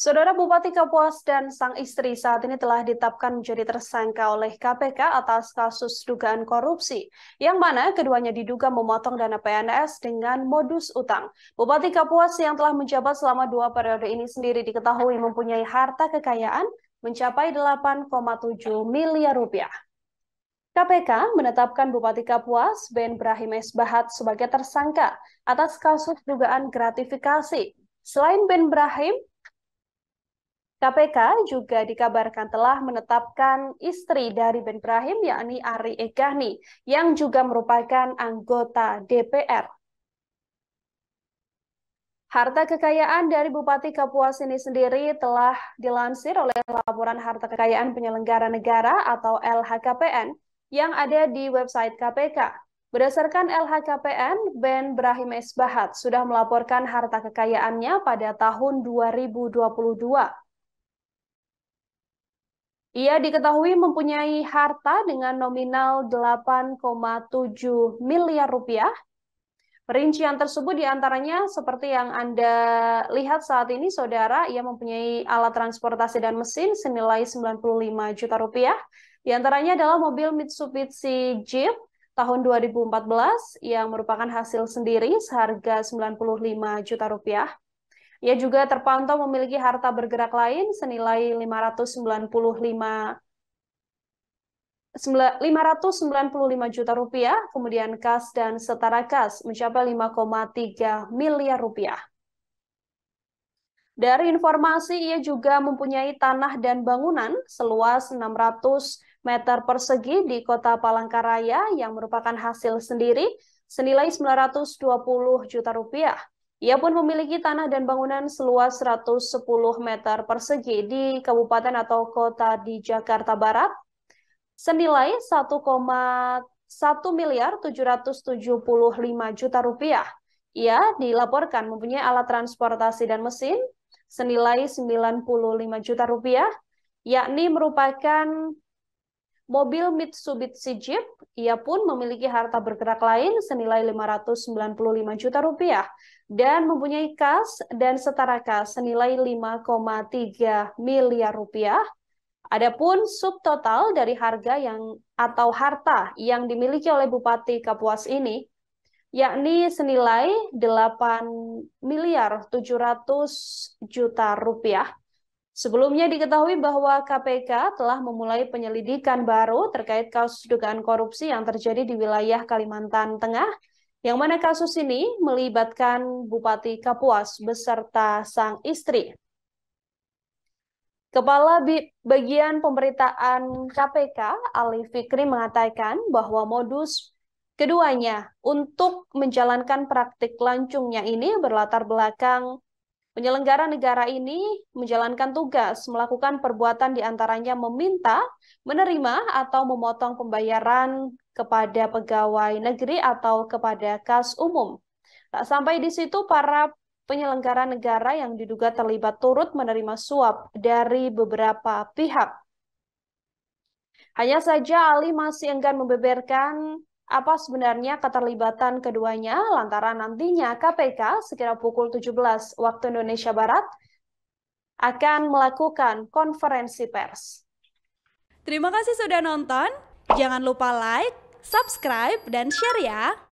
Saudara Bupati Kapuas dan sang istri saat ini telah ditetapkan menjadi tersangka oleh KPK atas kasus dugaan korupsi, yang mana keduanya diduga memotong dana PNS dengan modus utang. Bupati Kapuas yang telah menjabat selama dua periode ini sendiri diketahui mempunyai harta kekayaan mencapai 8,7 miliar rupiah. KPK menetapkan Bupati Kapuas Ben Brahim Esbahat sebagai tersangka atas kasus dugaan gratifikasi. Selain Ben Brahim, KPK juga dikabarkan telah menetapkan istri dari Ben Brahim yakni Ari Egani yang juga merupakan anggota DPR. Harta kekayaan dari Bupati Kapuas ini sendiri telah dilansir oleh laporan harta kekayaan penyelenggara negara atau LHKPN yang ada di website KPK. Berdasarkan LHKPN, Ben Brahim Esbahat sudah melaporkan harta kekayaannya pada tahun 2022 ia diketahui mempunyai harta dengan nominal 8,7 miliar rupiah. Perincian tersebut diantaranya seperti yang Anda lihat saat ini, Saudara, ia mempunyai alat transportasi dan mesin senilai 95 juta rupiah. Di antaranya adalah mobil Mitsubishi Jeep tahun 2014 yang merupakan hasil sendiri seharga 95 juta rupiah. Ia juga terpantau memiliki harta bergerak lain senilai 595 595 juta rupiah, kemudian kas dan setara kas mencapai 5,3 miliar rupiah. Dari informasi, ia juga mempunyai tanah dan bangunan seluas 600 meter persegi di kota Palangkaraya yang merupakan hasil sendiri senilai 920 juta rupiah. Ia pun memiliki tanah dan bangunan seluas 110 meter persegi di kabupaten atau kota di Jakarta Barat senilai 1,1 miliar 775 juta rupiah. Ia dilaporkan mempunyai alat transportasi dan mesin senilai 95 juta rupiah, yakni merupakan Mobil Mitsubishi Jeep, ia pun memiliki harta bergerak lain senilai 595 juta rupiah dan mempunyai kas dan setara kas senilai 5,3 miliar rupiah. Adapun subtotal dari harga yang atau harta yang dimiliki oleh Bupati Kapuas ini yakni senilai 8 miliar 700 juta rupiah Sebelumnya diketahui bahwa KPK telah memulai penyelidikan baru terkait kasus dugaan korupsi yang terjadi di wilayah Kalimantan Tengah, yang mana kasus ini melibatkan Bupati Kapuas beserta sang istri. Kepala Bagian Pemberitaan KPK, Ali Fikri, mengatakan bahwa modus keduanya untuk menjalankan praktik lancungnya ini berlatar belakang Penyelenggara negara ini menjalankan tugas melakukan perbuatan diantaranya meminta, menerima, atau memotong pembayaran kepada pegawai negeri atau kepada kas umum. Tak sampai di situ, para penyelenggara negara yang diduga terlibat turut menerima suap dari beberapa pihak. Hanya saja Ali masih enggan membeberkan apa sebenarnya keterlibatan keduanya lantaran nantinya KPK sekitar pukul 17 waktu Indonesia Barat akan melakukan konferensi pers. Terima kasih sudah nonton. Jangan lupa like, subscribe, dan share ya.